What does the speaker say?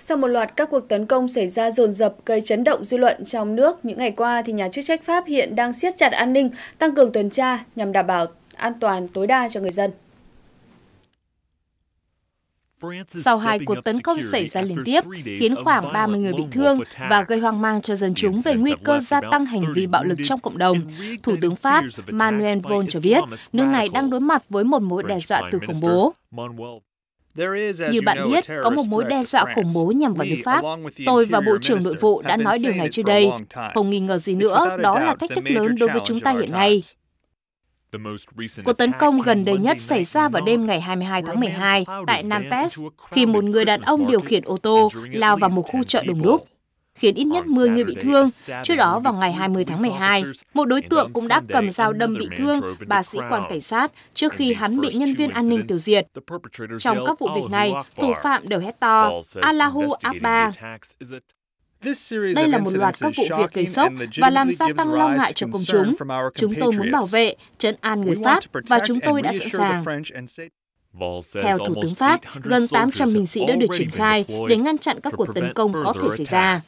Sau một loạt các cuộc tấn công xảy ra dồn dập gây chấn động dư luận trong nước những ngày qua thì nhà chức trách Pháp hiện đang siết chặt an ninh, tăng cường tuần tra nhằm đảm bảo an toàn tối đa cho người dân. Sau hai cuộc tấn công xảy ra liên tiếp, khiến khoảng 30 người bị thương và gây hoang mang cho dân chúng về nguy cơ gia tăng hành vi bạo lực trong cộng đồng, Thủ tướng Pháp Manuel Vôn cho biết nước này đang đối mặt với một mối đe dọa từ khủng bố. Như bạn biết, có một mối đe dọa khủng bố nhằm vào nước Pháp. Tôi và Bộ trưởng Nội vụ đã nói điều này trước đây. Không nghi ngờ gì nữa, đó là thách thức lớn đối với chúng ta hiện nay. Cuộc tấn công gần đây nhất xảy ra vào đêm ngày 22 tháng 12 tại Nantes khi một người đàn ông điều khiển ô tô lao vào một khu chợ đồng đúc khiến ít nhất 10 người bị thương. Trước đó, vào ngày 20 tháng 12, một đối tượng cũng đã cầm dao đâm bị thương bà sĩ quan cảnh sát trước khi hắn bị nhân viên an ninh tiêu diệt. Trong các vụ việc này, thủ phạm đều hét to, Allahu Akbar. Đây là một loạt các vụ việc gây sốc và làm gia tăng lo ngại cho công chúng. Chúng tôi muốn bảo vệ, trấn an người Pháp và chúng tôi đã sẵn sàng. Theo Thủ tướng Pháp, gần 800 binh sĩ đã được triển khai để ngăn chặn các cuộc tấn công có thể xảy ra.